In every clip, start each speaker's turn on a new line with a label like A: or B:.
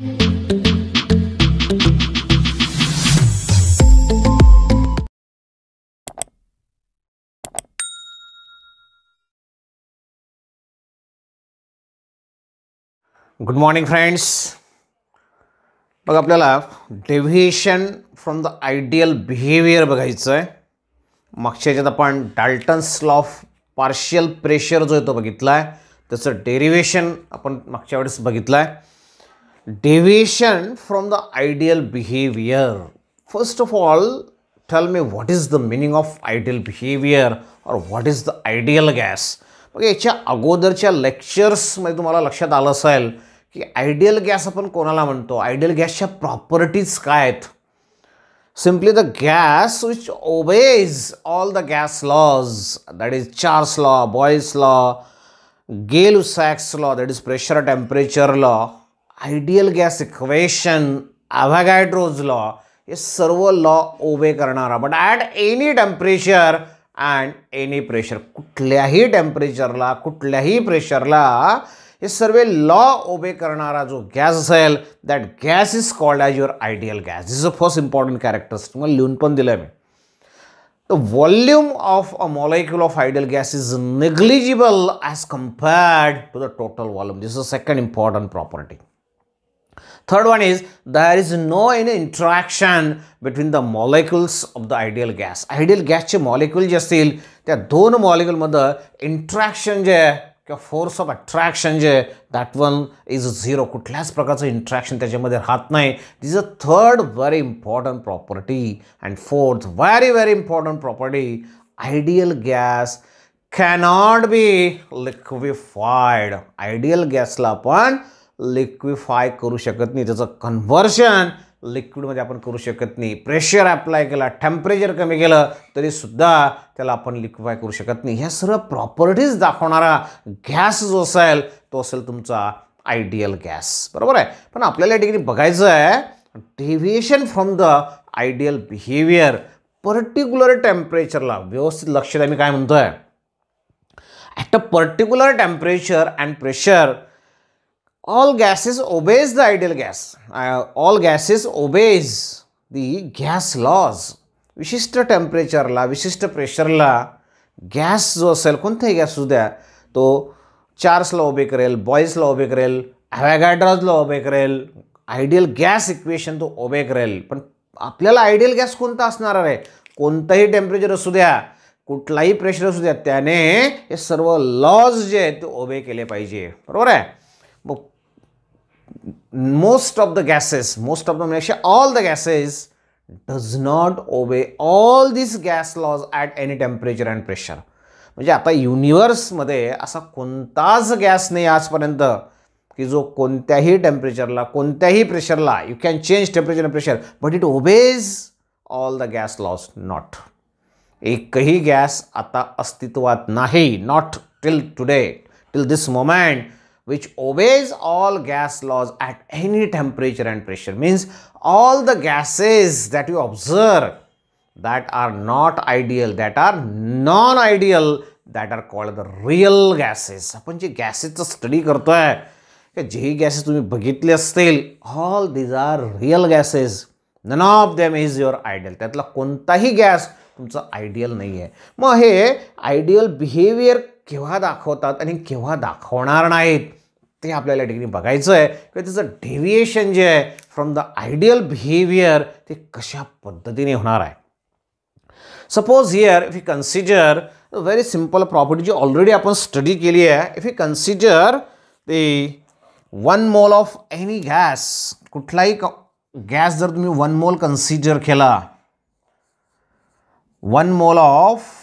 A: Good morning friends मग आपल्याला deviation from the ideal behaviour बघायचं आहे मागच्या याच्यात आपण Dalton's law of partial pressure जो येतो बघितला आहे त्याचं डेरिव्हेशन आपण मागच्या वेळेस बघितलं आहे deviation from the ideal behavior first of all tell me what is the meaning of ideal behavior or what is the ideal gas okay cha agodarcha lectures madhe tumhala lakshat ala asel ki ideal gas apan konala manto ideal gas cha properties kay ahet simply the gas which obeys all the gas laws that is charles law boyle's law gay-lussac's law that is pressure temperature law ideal gas equation Avogadro's law हे सर्व law obey करणारा but at any temperature and any pressure कुठल्याही टेम्परेचरला कुठल्याही प्रेशरला हे सर्व law obey करणारा जो गॅस असेल that gas is called as your ideal gas is a first important characters तुम्हाला लिहून पण दिलं आहे मी the volume of a molecule of ideal gas is negligible as compared to the total volume. This a second important property Third one is there is no any interaction between the molecules of the ideal gas. Ideal gas molecule just still the two molecule mother interaction je force of attraction je that one is zero. Could less prakasa interaction teja mother hat nai. This is a third very important property and fourth very very important property ideal gas cannot be liquefied. Ideal gas la one. Liquefy करू शकत नाही त्याचं conversion लिक्विडमध्ये आपण करू शकत नाही pressure apply केला temperature कमी केलं तरीसुद्धा त्याला आपण लिक्विफाय करू शकत नाही ह्या सर्व प्रॉपर्टीज दाखवणारा गॅस जो असेल तो असेल तुमचा आयडियल गॅस बरोबर आहे पण आपल्याला या ठिकाणी बघायचं आहे deviation from the ideal behaviour particular टेम्परेचरला व्यवस्थित लक्ष द्या मी काय म्हणतो आहे at a particular temperature and pressure all gases obeys the ideal gas. Uh, all gases obeys the gas laws. विशिष्ट टेम्परेचरला विशिष्ट प्रेशरला गॅस जो असेल कोणताही गॅस असू द्या तो चार्सला उभे करेल बॉईजला उभे करेल हॅवॅगॅड्रॉजला उभे करेल आयडियल गॅस इक्वेशन तो उभे करेल पण आपल्याला आयडियल गॅस कोणता असणार आहे कोणतंही टेम्परेचर असू द्या कुठलाही प्रेशर असू द्या त्याने हे सर्व लॉज जे आहेत ते उभे केले पाहिजे बरोबर आहे most of the gases, most of the actually all the gases does not obey all these gas laws at any temperature and pressure. म्हणजे आता युनिवर्समध्ये असा कोणताच गॅस नाही आजपर्यंत की जो कोणत्याही टेम्परेचरला कोणत्याही प्रेशरला you can change temperature and pressure but it obeys all the gas laws not एकही गॅस आता अस्तित्वात नाही not till today till this moment which obeys all gas laws at any temperature and pressure means all the gases that you observe that are not ideal, that are non-ideal, that are called the real gases. आपण जे गॅसेसचा study करतोय की जेही gases तुम्ही बघितले असतील all these are real gases none of them is your ideal त्यातला कोणताही गॅस तुमचं आयडियल नाही आहे मग हे आयडियल बिहेवियर केव्हा दाखवतात आणि केव्हा दाखवणार नाहीत ते आपल्याला ठिकाणी बघायचं आहे किंवा त्याचं डेव्हिएशन जे आहे फ्रॉम द आयडियल बिहेवियर ते कशा पद्धतीने होणार आहे suppose here if you consider very simple property जी ऑलरेडी आपण स्टडी केली आहे इफ यू कन्सिडर ते one mole of any gas कुठलाही क गॅस जर तुम्ही वन मोल कन्सिडर केला one mole of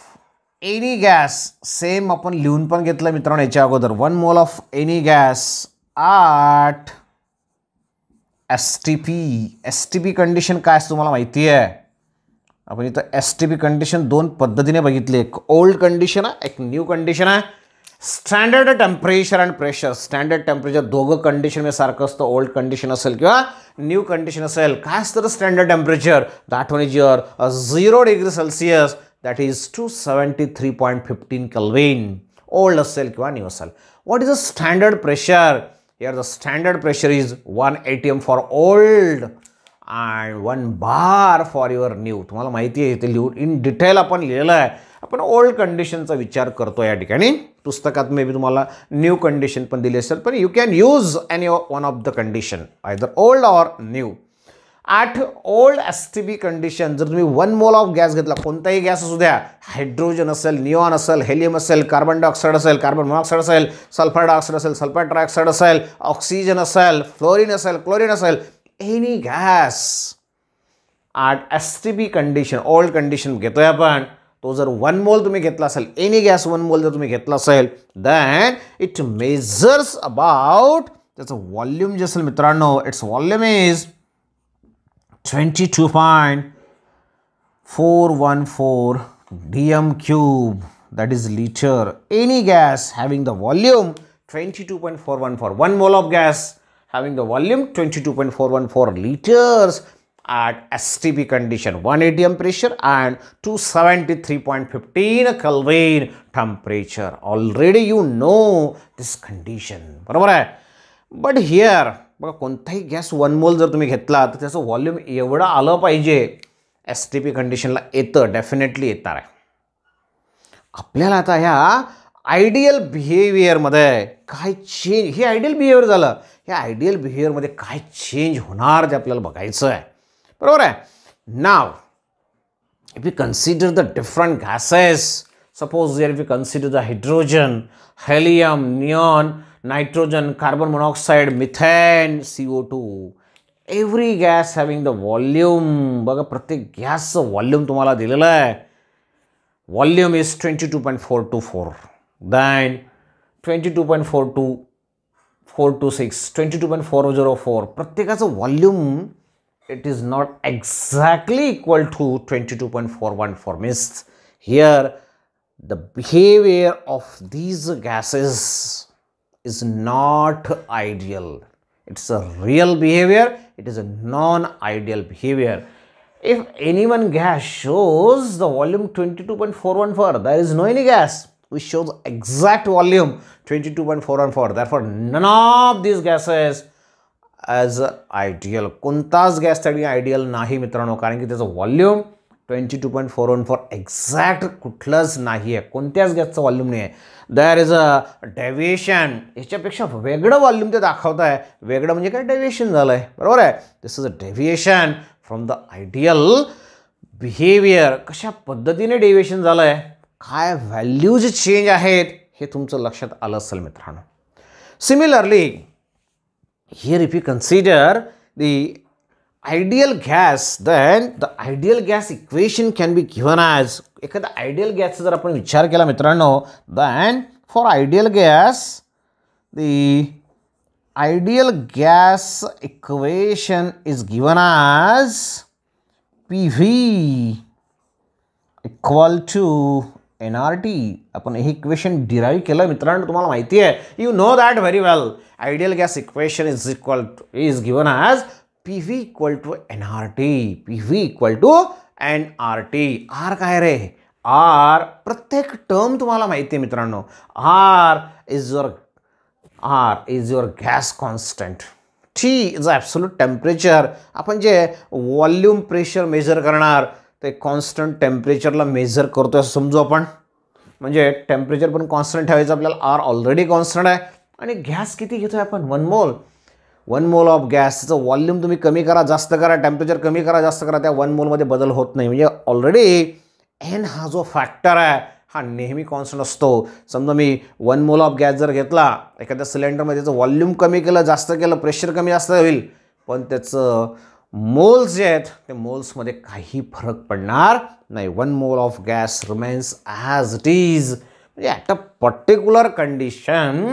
A: any gas same आपण लिहून पण घेतलं मित्रांनो याच्या अगोदर one mole of any gas at S T P S T P condition काय असतं तुम्हाला माहिती आहे आपण इथं एस टी पी कंडिशन दोन पद्धतीने बघितली एक ओल्ड कंडिशन आहे एक न्यू कंडिशन आहे standard temperature and pressure standard temperature दोघं कंडिशन सारखं असतं ओल्ड कंडिशन असेल किंवा न्यू कंडिशन असेल काय असतं standard temperature is your zero degree Celsius that is 273.15 Kelvin or less cell new cell. What is the standard pressure? Here the standard pressure is 1 atm for old and 1 bar for your new. In detail upon अपन old कंडिशनचा का विचार करतो या ठिकाणी पुस्तकात मे भी तुम्हाला न्यू कंडिशन पण दिली असेल पण you can use any one of the condition either old or new at old B condition जर तुम्ही वन मोल ऑफ गॅस घेतला कोणताही गॅस असू द्या हायड्रोजन असेल निऑन असेल हेलियम असेल कार्बन डायऑक्साईड असेल कार्बन मोनॉक्साईड असेल सल्फर डायऑक्साईड असेल सल्फर ट्रायऑक्साईड असेल ऑक्सिजन असेल फ्लोरिन असेल क्लोरिन असेल any gas at B condition old condition घेतोय आपण तो जर वन मोल तुम्ही घेतला असेल एनी गॅस वन मोल जर तुम्ही घेतला असेल दॅन इट मेजर्स अबाउट त्याचं व्हॉल्यूम जे असेल मित्रांनो its volume is 22.414 dm cube that is liter any gas having the volume 22.414 1 mole of gas having the volume 22.414 liters at STP condition 1 atm pressure and 273.15 Kelvin temperature already you know this condition but here बघा कोणताही gas one mole जर तुम्ही घेतला तर त्याचं volume एवढं आलं पाहिजे एस टी पी कंडिशनला येतं डेफिनेटली येणार आहे आपल्याला आता ह्या आयडियल बिहेवियरमध्ये काय चेंज हे आयडियल बिहेवियर झालं ह्या आयडियल बिहेवियरमध्ये काय चेंज होणार ते आपल्याला बघायचं आहे बरोबर आहे now if you consider the different gases suppose if you consider the hydrogen helium neon nitrogen, carbon monoxide, methane, CO2. Every gas having the volume. बगा gas गैस का वॉल्यूम तुम्हाला दिल लाय. Volume is 22.424. Then 22.42, 426, 22.404. प्रत्येक gas का volume it is not exactly equal to 22.414 means here the behavior of these gases is not ideal. It's a real behavior, it is a non-ideal behavior. If anyone gas shows the volume 22.414, there is no any gas which shows exact volume 22.414. Therefore, none of these gases as ideal. Kunta's gas study ideal nahi mitrano, कारण there's a volume twenty two point four one four exact कुठलंच नाही आहे कोणत्याच गॅसचं volume नाही आहे there is a deviation याच्यापेक्षा वेगळं वॉल्यूम ते दाखवत आहे वेगळं म्हणजे काय डेव्हिएशन झालं आहे बरोबर आहे this is a deviation from the ideal behaviour कशा पद्धतीने डेव्हिएशन झालं आहे काय व्हॅल्यूज चेंज आहेत हे तुमचं लक्षात आलं असेल मित्रांनो similarly here if you consider the ideal gas then the ideal gas equation can be given as ekada ideal gas jar apan vichar kela mitranno then for ideal gas the ideal gas equation is given as pv equal to nrt apan ehi equation derive kela mitranno tumhala maithi hai you know that very well ideal gas equation is equal to, is given as P V equal to N R T P V equal to N R T R काय रे R प्रत्येक term तुम्हाला माहिती आहे मित्रांनो R is your R is your gas constant T is absolute temperature आपण जे volume pressure measure करणार ते कॉन्स्टंट टेम्परेचरला मेजर करतो असं समजू आपण म्हणजे टेम्परेचर पण कॉन्स्टंट ठेवायचं आपल्याला आर ऑलरेडी कॉन्स्टंट आहे आणि गॅस किती घेतो आहे आपण one mole one mole of गॅसचं वॉल्यूम तुम्ही कमी करा जास्त करा टेम्परेचर कमी करा जास्त करा त्या वन मोलमध्ये बदल होत नाही म्हणजे ऑलरेडी एन हा जो फॅक्टर आहे हा नेहमी कॉन्स्टंट असतो समजा मी वन मोल ऑफ गॅस जर घेतला एखाद्या सिलेंडरमध्ये त्याचं वॉल्यूम कमी केलं जास्त केलं प्रेशर कमी जास्त होईल पण त्याचं मोल्स जे आहेत ते मोल्समध्ये काही फरक पडणार नाही one mole of gas remains as it is म्हणजे at a particular condition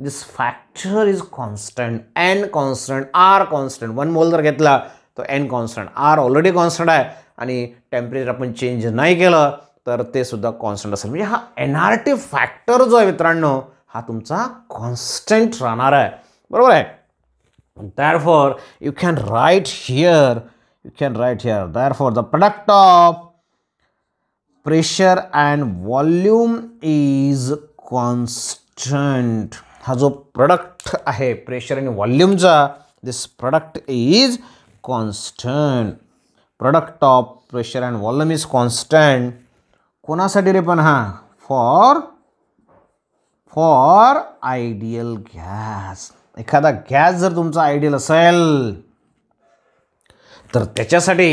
A: this factor is constant N constant R constant one mole जर घेतला तर N constant R already constant आहे आणि टेम्परेचर आपण चेंज नाही केलं तर ते सुद्धा कॉन्स्टंट असेल म्हणजे हा एन फॅक्टर जो आहे मित्रांनो हा तुमचा कॉन्स्टंट राहणार आहे बरोबर आहे therefore you can write here you can write here therefore the product of pressure and volume is constant हा जो प्रोडक्ट आहे प्रेशर आणि वॉल्यूमचा this product is constant product of pressure and volume is constant कोणासाठी रे पण हा for for ideal gas एखादा गॅस जर तुमचा आयडियल असेल तर त्याच्यासाठी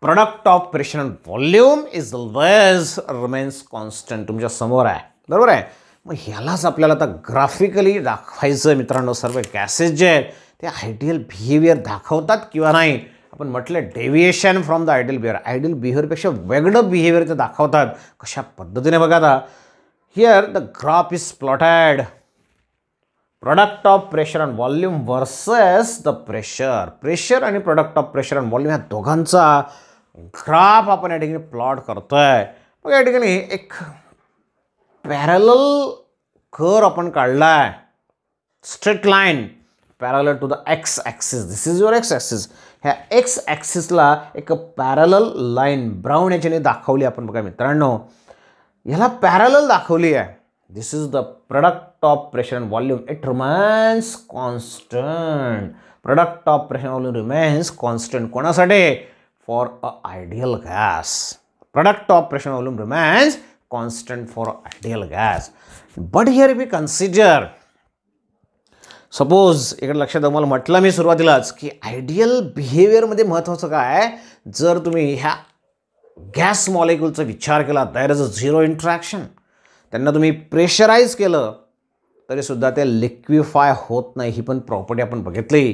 A: product of pressure and volume is always remains constant तुमच्या समोर आहे बरोबर आहे मग ह्यालाच आपल्याला आता ग्राफिकली दाखवायचं मित्रांनो सर्व गॅसेस जे आहेत ते आयडियल बिहेवियर दाखवतात किंवा नाही आपण म्हटलं deviation from the ideal behaviour ideal बिहेवियरपेक्षा वेगळं बिहेवियर ते दाखवतात कशा पद्धतीने बघा आता here the graph is plotted product of pressure and volume versus the pressure pressure आणि product of pressure and volume ह्या दोघांचा ग्राफ आपण या ठिकाणी प्लॉट करतो आहे मग या ठिकाणी एक पॅरल कर आपण काढला आहे straight line parallel to the X axis this is your X axis ह्या एक्स ॲक्सिसला एक पॅरल लाईन ब्राऊन याच्याने दाखवली आपण बघा मित्रांनो ह्याला पॅरल दाखवली आहे this is the product of pressure and volume it remains constant product of pressure volume remains constant कोणासाठी for a ideal gas product of pressure volume remains constant for ideal gas. But here we consider, suppose इकडे लक्षात द्या मला म्हटलं मी सुरुवातीलाच की ideal बिहेवियरमध्ये महत्त्वाचं काय जर तुम्ही ह्या गॅस मॉलिक्यूलचा विचार केला there is a zero interaction त्यांना तुम्ही प्रेशराईज केलं तरीसुद्धा ते लिक्विफाय होत नाही ही पण प्रॉपर्टी आपण बघितली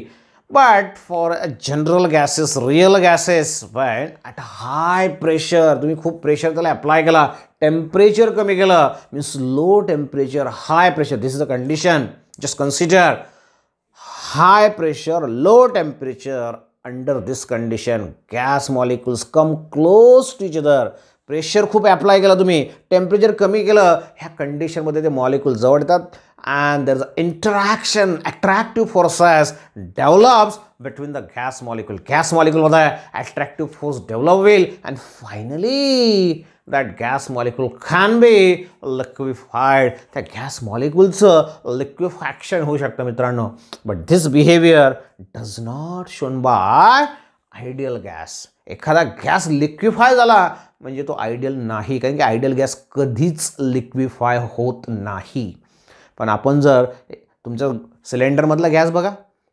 A: but for a general gases real gases but at high pressure तुम्ही खूप प्रेशर त्याला अप्लाय केला टेम्परेचर कमी केलं means low temperature high pressure this is a condition just consider high pressure low temperature under this condition gas molecules come close to each other pressure खूप apply केलं तुम्ही temperature कमी केलं ह्या कंडिशनमध्ये ते मॉलिक्युल जवळ येतात and there is interaction attractive forces develops between the gas molecule gas molecule with the attractive force develop will and finally that gas molecule can be liquefied the gas molecules uh, liquefaction होऊ शकतं मित्रांनो but this behavior does not shown by ideal gas एखादा gas लिक्विफाय झाला म्हणजे तो ideal नाही कारण की आयडियल गॅस कधीच लिक्विफाय होत नाही पण आपण जर तुमच्या सिलेंडरमधला गॅस बघा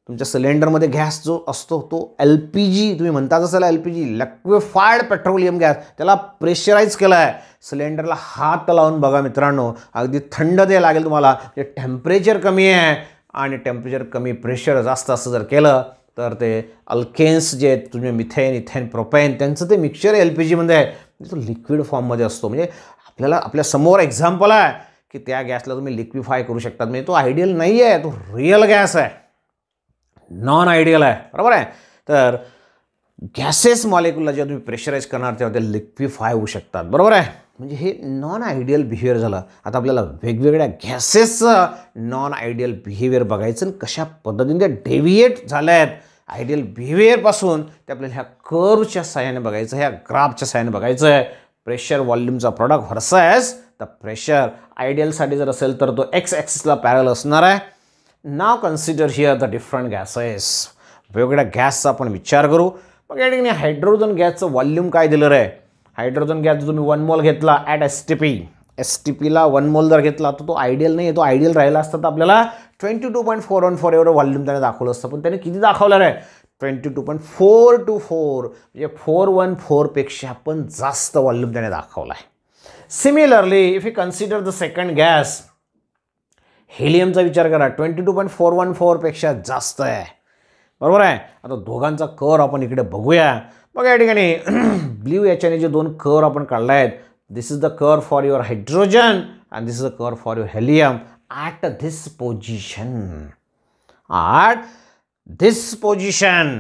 A: तुमच्या सिलेंडरमध्ये गॅस जो असतो तो एल पी जी तुम्ही म्हणता जसं L P G liquefied petroleum gas त्याला प्रेशराईज केला आहे सिलेंडरला हात लावून बघा मित्रांनो अगदी थंड ते लागेल तुम्हाला ते टेम्परेचर कमी आहे आणि टेम्परेचर कमी प्रेशर जास्त असं जर केलं तर ते अल्केन्स जे आहेत तुम्ही मिथेन इथेन प्रोपेन त्यांचं ते मिक्सचर एल पी जीमध्ये आहे तो लिक्विड फॉर्ममध्ये असतो म्हणजे आपल्याला आपल्या समोर एक्झाम्पल आहे की त्या गॅसला तुम्ही लिक्विफाय करू शकतात म्हणजे तो आयडियल नाही आहे तो रिअल गॅस आहे नॉन आयडियल आहे बरोबर आहे तर गॅसेस मॉलिक्युलला जेव्हा तुम्ही प्रेशराईज करणार तेव्हा ते लिक्विफाय होऊ शकतात बरोबर आहे म्हणजे हे नॉन आयडियल बिहेवियर झालं आता आपल्याला वेगवेगळ्या गॅसेसचं नॉन आयडियल बिहेवियर बघायचं आणि कशा पद्धतीने त्या डेव्हिएट झाल्या आहेत आयडियल बिहेवियरपासून ते आपल्याला ह्या कर्वच्या सहाय्याने बघायचं ह्या ग्राफच्या सहाय्याने बघायचं आहे प्रेशर वॉल्यूमचा प्रॉडक्ट व्हर्सेस द प्रेशर आयडियलसाठी जर असेल तर तो एक्स ॲक्सिसला पॅरल असणार आहे now consider here the different gases वेगवेगळ्या गॅसचा आपण विचार करू मग या ठिकाणी हायड्रोजन गॅसचं वॉल्यूम काय दिलं रे हायड्रोजन गॅस जर तुम्ही वन मॉल घेतला at S T P S T पीला वन मोल जर घेतला तर तो आयडियल नाही आहे तो आयडियल राहिला असता तर आपल्याला twenty two point four one four एवढं वॉल्यूम त्याने दाखवलं असतं पण त्याने किती दाखवलं आहे twenty two point four two four म्हणजे फोर वन फोरपेक्षा पण जास्त वॉल्यूम त्याने दाखवला आहे similarly if you consider the second gas हेलियमचा विचार करा twenty two point four one फोरपेक्षा जास्त आहे बरोबर आहे आता दोघांचा कर आपण इकडे बघूया बघा या ठिकाणी ब्ल्यू याच्याने जे दोन कर आपण काढले आहेत this is the curve for your hydrogen and this is the curve for your helium at this position at this position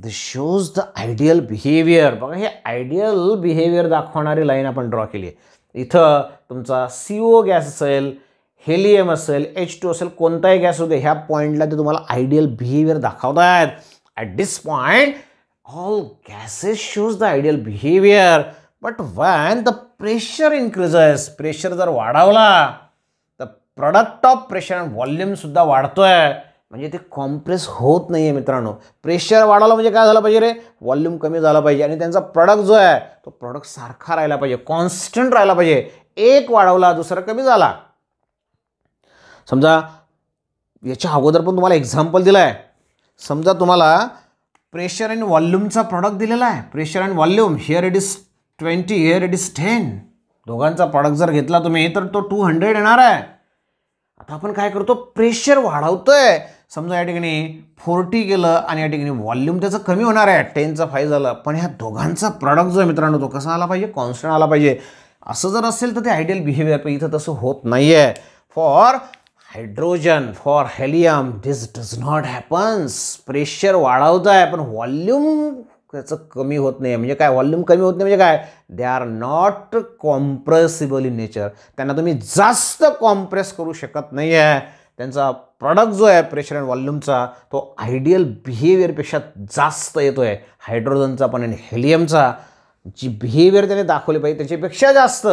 A: the shows the ideal behaviour बघा हे आयडियल बिहेवियर दाखवणारी लाईन आपण ड्रॉ केली आहे इथं तुमचा सी ओ गॅस असेल helium असेल एच टू असेल कोणताही गॅस होते ह्या पॉईंटला ते तुम्हाला आयडियल बिहेवियर आहेत at this point all gases shows the ideal behaviour but when the pressure increases pressure जर वाढवला तर प्रोडक्ट ऑफ प्रेशर अँड व्हॉल्यूमसुद्धा वाढतो आहे म्हणजे ते कॉम्प्रेस होत नाही आहे मित्रांनो प्रेशर वाढवलं म्हणजे काय झालं पाहिजे रे वॉल्यूम कमी झाला पाहिजे आणि त्यांचा प्रॉडक्ट जो आहे तो प्रॉडक्ट सारखा राहिला पाहिजे कॉन्स्टंट राहिला पाहिजे एक वाढवला दुसरा कमी झाला समजा याच्या अगोदर पण तुम्हाला एक्झाम्पल दिलं आहे समजा तुम्हाला प्रेशर अँड वॉल्यूमचा प्रॉडक्ट दिलेला आहे pressure and volume here it is twenty here it is ten दोघांचा प्रॉडक्ट जर घेतला तुम्ही तर तो टू हंड्रेड येणार आहे आता आपण काय करतो प्रेशर वाढवतोय समजा या ठिकाणी फोर्टी गेलं आणि या ठिकाणी व्हॉल्यूम त्याचं कमी होणार आहे टेनचा फाय झाला पण ह्या दोघांचा प्रॉडक्ट जो आहे मित्रांनो तो कसा आला पाहिजे कॉन्स्टंट आला पाहिजे असं जर असेल तर ते आयडियल बिहेवियर पण इथं तसं होत नाही आहे for hydrogen for helium this does not happens pressure वाढवतं आहे पण व्हॉल्यूम त्याचं म्हणजे कमी होत नाही म्हणजे काय व्हॉल्यूम कमी होत नाही म्हणजे काय they are not compressible in nature त्यांना तुम्ही जास्त कॉम्प्रेस करू शकत नाही आहे त्यांचा प्रॉडक्ट जो आहे प्रेशर अँड वॉल्यूमचा तो आयडियल बिहेवियरपेक्षा जास्त येतो आहे हायड्रोजनचा पण आणि हेलियमचा जी बिहेवियर त्याने दाखवली पाहिजे त्याच्यापेक्षा जास्त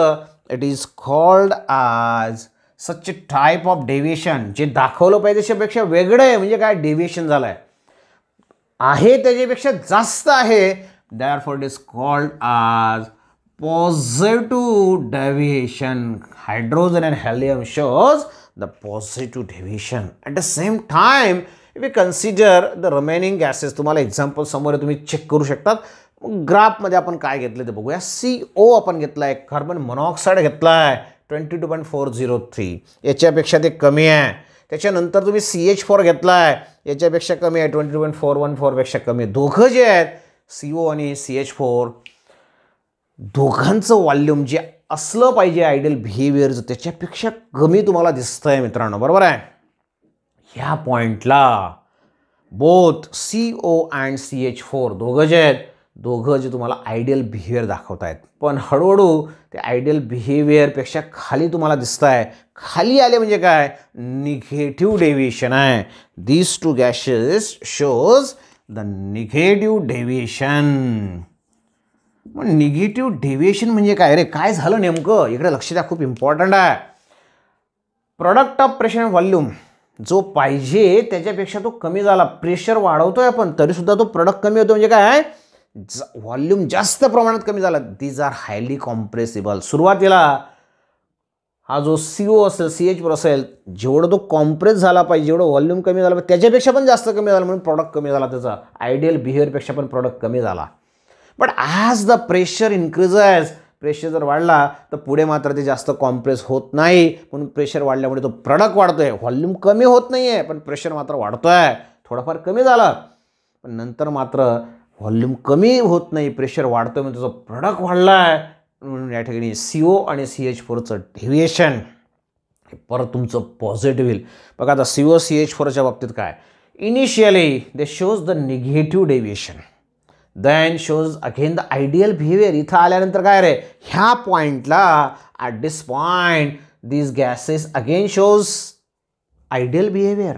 A: इट इज कॉल्ड आज सच टाईप ऑफ डेव्हिएशन जे दाखवलं पाहिजे त्याच्यापेक्षा वेगळं आहे म्हणजे काय डेव्हिएशन झालं आहे आहे त्याच्यापेक्षा जास्त आहे therefore it is called as positive deviation hydrogen and helium shows the positive deviation At the same time if we consider the remaining gases तुम्हाला एक्झाम्पल समोर तुम्ही चेक करू शकतात ग्राफमध्ये आपण काय घेतलं ते बघूया सी ओ आपण घेतला आहे कार्बन मोनॉक्साईड घेतला आहे twenty two point four zero three याच्यापेक्षा ते कमी आहे त्याच्यानंतर तुम्ही सी एच फोर घेतला आहे याच्यापेक्षा कमी आहे twenty two point four one फोरपेक्षा कमी दोघं जे आहेत सी ओ आणि सी एच फोर दोघांचं वॉल्यूम जे असलं पाहिजे आयडियल बिहेवियरचं त्याच्यापेक्षा कमी तुम्हाला दिसतं आहे मित्रांनो बरोबर आहे ह्या पॉईंटला both C O and C H four दोघं जे आहेत दोघं जे तुम्हाला आयडियल बिहेवियर दाखवत आहेत पण हळूहळू ते आयडियल बिहेवियरपेक्षा खाली तुम्हाला दिसत आहे खाली आले म्हणजे काय निगेटिव्ह डेव्हिएशन आहे these two gases shows the negative deviation मग निगेटिव्ह डेव्हिएशन म्हणजे काय रे काय झालं नेमकं इकडे लक्ष द्या खूप इम्पॉर्टंट आहे प्रॉडक्ट ऑफ प्रेशर व्हॉल्यूम जो पाहिजे त्याच्यापेक्षा तो कमी झाला प्रेशर वाढवतोय आपण तरीसुद्धा तो प्रोडक्ट कमी होतो म्हणजे काय व्हॉल्यूम जास्त प्रमाणात कमी झाला दीज आर हायली कॉम्प्रेसिबल सुरुवातीला हा जो सी ओ असेल सी एच असेल जेवढं तो कॉम्प्रेस झाला पाहिजे जेवढं व्हॉल्यूम कमी झाला पाहिजे त्याच्यापेक्षा पण जास्त कमी झाला म्हणून प्रॉडक्ट कमी झाला त्याचा आयडियल बिहेवियरपेक्षा पण प्रॉडक्ट कमी झाला but as the pressure increases pressure जर वाढला तर पुढे मात्र ते जास्त कॉम्प्रेस होत नाही म्हणून प्रेशर वाढल्यामुळे तो प्रडक्ट वाढतो आहे व्हॉल्यूम कमी होत नाही आहे पण प्रेशर मात्र वाढतो आहे थोडंफार कमी झालं पण नंतर मात्र व्हॉल्यूम कमी होत नाही प्रेशर वाढतो म्हणजे त्याचा प्रडक्ट वाढला आहे म्हणून या ठिकाणी सी ओ आणि सी एच फोरचं डेव्हिएशन हे परत तुमचं पॉझिटिव्ह येईल बघा आता सी ओ सी एच फोरच्या बाबतीत काय initially they shows the negative deviation then shows again the ideal behaviour इथं आल्यानंतर काय रे ह्या पॉईंटला at this point this gases again shows ideal behaviour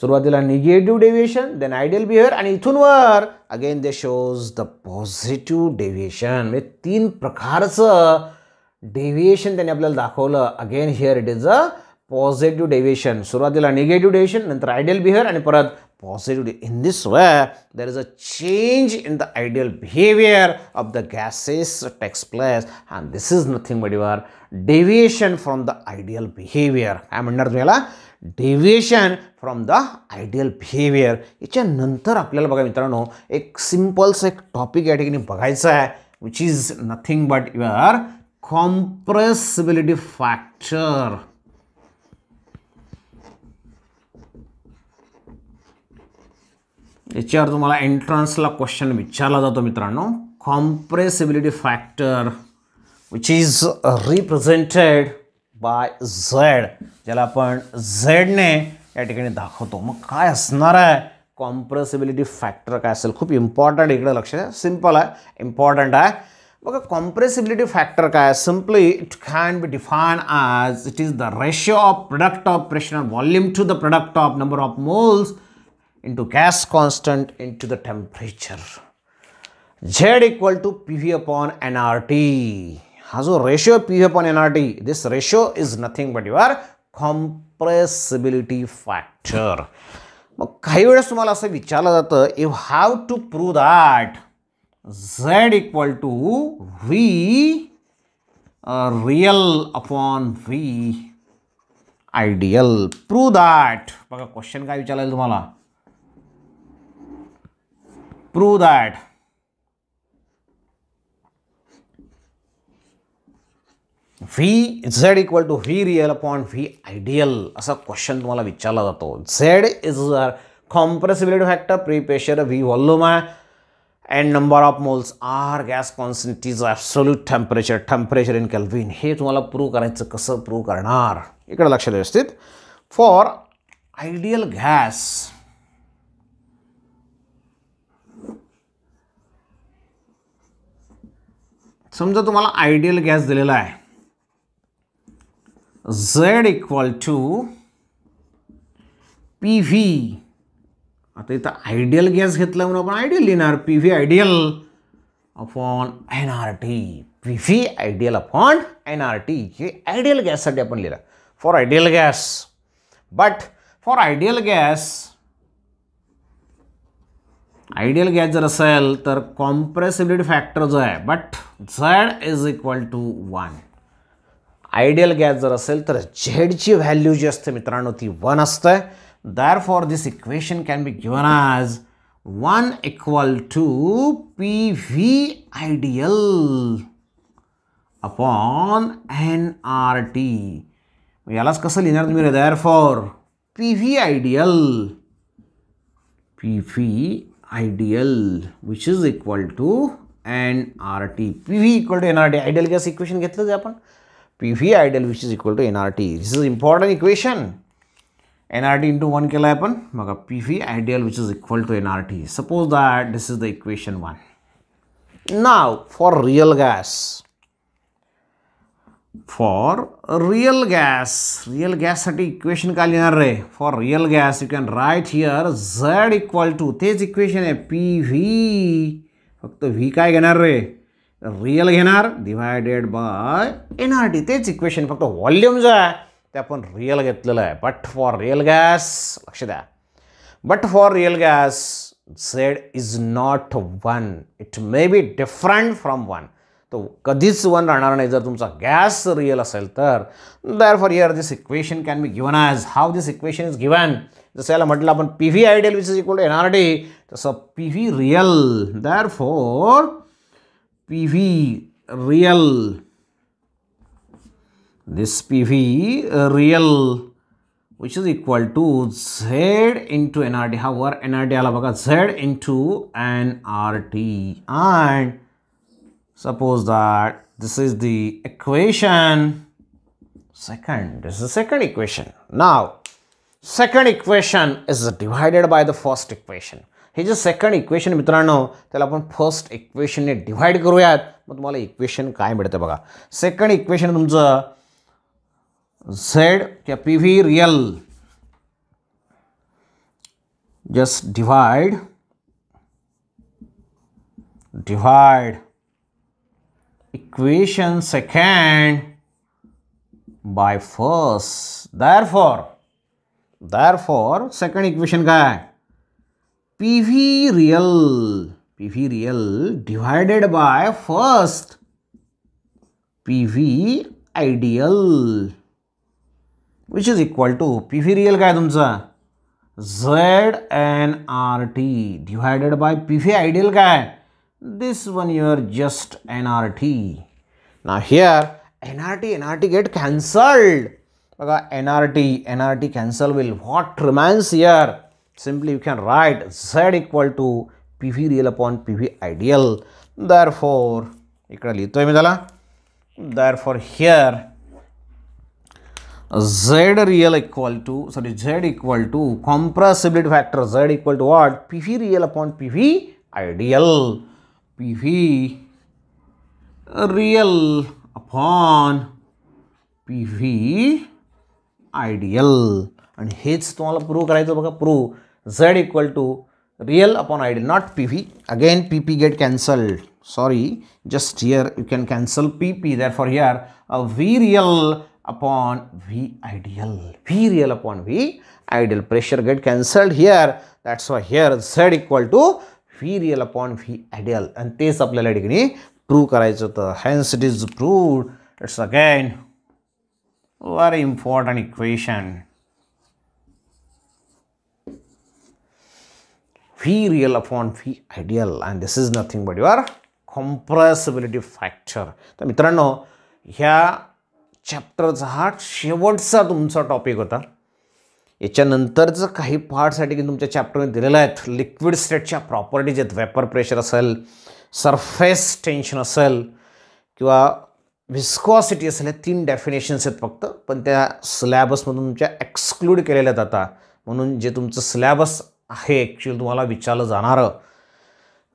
A: सुरुवातीला negative deviation then ideal behaviour आणि इथून वर again they shows the positive deviation म्हणजे तीन प्रकारचं डेव्हिएशन त्यांनी आपल्याला दाखवलं again here it is a positive deviation सुरुवातीला निगेटिव्ह डेव्हिएशन नंतर आयडियल बिहेवियर आणि परत positively. In this way, there is a change in the ideal behavior of the gases takes place. And this is nothing but your deviation from the ideal behavior. I'm under the deviation from the ideal behavior. It's a nantar apalala baga mitra no. a simple se topic ya tekini bagaisa Which is nothing but your compressibility factor. याच्यावर तुम्हाला एंट्रन्सला question विचारला जातो मित्रांनो compressibility factor which is represented by Z ज्याला आपण झेडने या ठिकाणी दाखवतो मग काय असणार आहे कॉम्प्रेसिबिलिटी फॅक्टर काय असेल खूप इम्पॉर्टंट इकडं लक्ष सिम्पल आहे इम्पॉर्टंट आहे बघा कॉम्प्रेसिबिलिटी फॅक्टर काय simply it can be define as it is the ratio of product of pressure volume to the product of number of moles into gas constant into the temperature. Z equal to PV upon nRT. हा जो ratio P V upon N R T this ratio is nothing but your compressibility factor मग काही वेळेस तुम्हाला असं विचारलं जातं you have to prove that Z equal to V real upon V ideal prove that बघा क्वेश्चन काय विचारायला तुम्हाला prove that V Z equal to V real upon V ideal असा क्वेश्चन तुम्हाला विचारला जातो Z is compressibility factor pre pressure V volume आहे and number of moles R gas constant T is absolute temperature temperature in kelvin हे तुम्हाला prove करायचं कसं prove करणार इकडं लक्ष व्यवस्थित फॉर आयडियल गॅस समजा तुम्हाला आयडियल गॅस दिलेला आहे Z equal to P V आता इथं आयडियल गॅस घेतला म्हणून आपण आयडियल लिहिणार P V ideal upon N R T P V ideal upon N R T हे आयडियल गॅससाठी आपण लिहिलं for ideal gas but for ideal gas ideal gas जर असेल तर कॉम्प्रेसिबिलिटी फॅक्टर जो आहे but Z is equal to one ideal gas जर असेल तर झेडची व्हॅल्यू जी असते मित्रांनो ती वन असते therefore this equation can be given as one equal to P V ideal upon N R T यालाच कसं लिहिणार तुम्ही रे therefore P V ideal P V ideal which is equal to and RT. PV equal to NRT. Ideal gas equation get जे आपण PV ideal which is equal to NRT. This is important equation. NRT into 1 kilo. आपण बघा PV ideal which is equal to NRT. Suppose that this is the equation 1. Now for real gas. For real gas, real gas साठी equation का For real gas you can write here Z equal to This equation a PV फक्त V काय घेणार रे real घेणार divided by N R T तेच equation फक्त volume जो आहे ते आपण रियल घेतलेलं आहे बट फॉर रिअल गॅस लक्ष द्या but for real gas Z is not one it may be different from one तो कधीच वन राहणार नाही जर तुमचा गॅस रियल असेल तर therefore here this equation can be given as how this equation is given जसं याला म्हटलं आपण P V ideal which is equal to N R D तसं P V real therefore P V real this P V real which is equal to Z into N R D हा वर N R D आला बघा Z into N R T and Suppose that this is the equation second. This is the second equation. Now, second equation is divided by the first equation. हे जे second equation मित्रांनो त्याला आपण first इक्वेशनने divide करूयात मग तुम्हाला equation काय मिळतं बघा सेकंड इक्वेशन तुमचं झेड किंवा P real just divide divide equation second by first therefore therefore second equation का है pv real pv real divided by first pv ideal which is equal to pv real z and n r t divided by pv ideal काय this one you are just nrt now here nrt nrt get cancelled nrt nrt cancel will what remains here simply you can write z equal to pv real upon pv ideal therefore therefore here z real equal to sorry z equal to compressibility factor z equal to what pv real upon pv ideal PV real upon PV ideal. And hits to all prove Z equal to real upon ideal, not PV. Again, PP get cancelled. Sorry, just here you can cancel PP. Therefore, here a V real upon V ideal. V real upon V ideal. Pressure get cancelled here. That's why here Z equal to V real upon V ideal आणि तेच आपल्याला ठिकाणी prove करायचं होतं hence it is proved it's again very important equation V real upon V ideal and this is nothing but your compressibility factor तर मित्रांनो ह्या चॅप्टरचा हा शेवटचा तुमचा टॉपिक होता याच्यानंतरचं काही पार्टसाठी की तुमच्या चॅप्टरमध्ये दिलेलं आहेत लिक्विड स्टेटच्या प्रॉपर्टीज आहेत वेपर प्रेशर असेल सरफेस टेन्शन असेल किंवा विस्कॉसिटी असेल हे तीन डेफिनेशन्स आहेत फक्त पण त्या सिलॅबसमधून तुमच्या एक्सक्लूड केलेल्या आहेत आता म्हणून जे तुमचं सिलॅबस आहे ॲक्च्युली तुम्हाला विचारलं जाणारं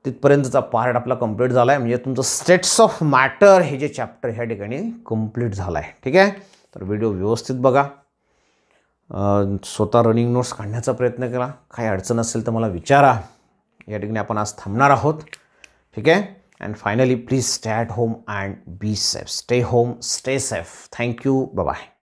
A: तिथपर्यंतचा पार्ट आपला कंप्लीट झाला आहे म्हणजे तुमचं स्टेट्स ऑफ मॅटर हे जे चॅप्टर ह्या ठिकाणी कंप्लीट झालं आहे ठीक आहे तर व्हिडिओ व्यवस्थित बघा स्वतः रनिंग नोट्स काढण्याचा प्रयत्न करा काही अडचण असेल तर मला विचारा या ठिकाणी आपण आज थांबणार आहोत ठीक आहे and finally please stay at home and be safe stay home stay safe thank you bye